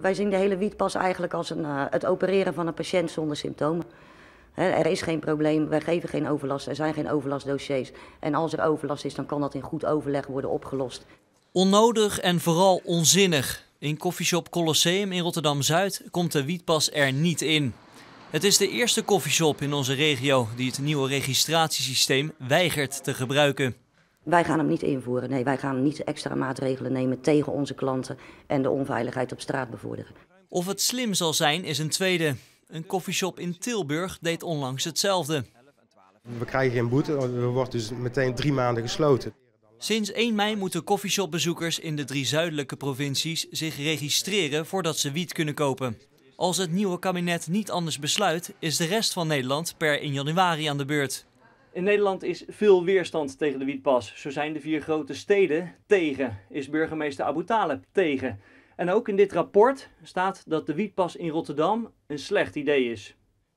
Wij zien de hele wietpas eigenlijk als een, eh, het opereren van een patiënt zonder symptomen. er is geen probleem, wij geven geen overlast, er zijn geen overlastdossiers. En als er overlast is, dan kan dat in goed overleg worden opgelost. Onnodig en vooral onzinnig. In koffieshop Colosseum in Rotterdam-Zuid komt de wietpas er niet in. Het is de eerste koffieshop in onze regio die het nieuwe registratiesysteem weigert te gebruiken. Wij gaan hem niet invoeren. Nee, wij gaan niet extra maatregelen nemen tegen onze klanten en de onveiligheid op straat bevorderen. Of het slim zal zijn, is een tweede. Een koffieshop in Tilburg deed onlangs hetzelfde. We krijgen geen boete, er wordt dus meteen drie maanden gesloten. Sinds 1 mei moeten koffieshopbezoekers in de drie zuidelijke provincies zich registreren voordat ze wiet kunnen kopen. Als het nieuwe kabinet niet anders besluit, is de rest van Nederland per 1 januari aan de beurt. In Nederland is veel weerstand tegen de wietpas. Zo zijn de vier grote steden tegen, is burgemeester Abu Talib tegen. En ook in dit rapport staat dat de wietpas in Rotterdam een slecht idee is.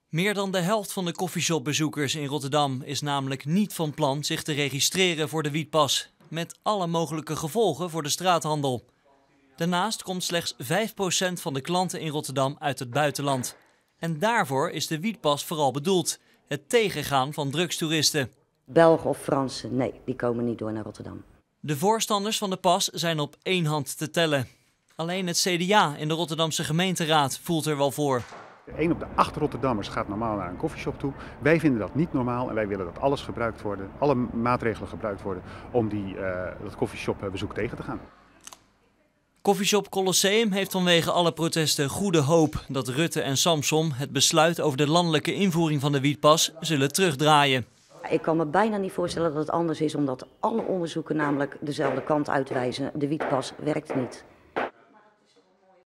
Meer dan de helft van de koffieshopbezoekers in Rotterdam is namelijk niet van plan zich te registreren voor de wietpas. Met alle mogelijke gevolgen voor de straathandel. Daarnaast komt slechts 5% van de klanten in Rotterdam uit het buitenland. En daarvoor is de wietpas vooral bedoeld het tegengaan van drugstoeristen. Belgen of Fransen, nee, die komen niet door naar Rotterdam. De voorstanders van de pas zijn op één hand te tellen. Alleen het CDA in de Rotterdamse gemeenteraad voelt er wel voor. Een op de acht Rotterdammers gaat normaal naar een koffieshop toe. Wij vinden dat niet normaal en wij willen dat alles gebruikt worden, alle maatregelen gebruikt worden om die, uh, dat koffieshopbezoek eh, tegen te gaan. Coffeeshop Colosseum heeft vanwege alle protesten goede hoop dat Rutte en Samsom het besluit over de landelijke invoering van de wietpas zullen terugdraaien. Ik kan me bijna niet voorstellen dat het anders is, omdat alle onderzoeken namelijk dezelfde kant uitwijzen. De wietpas werkt niet.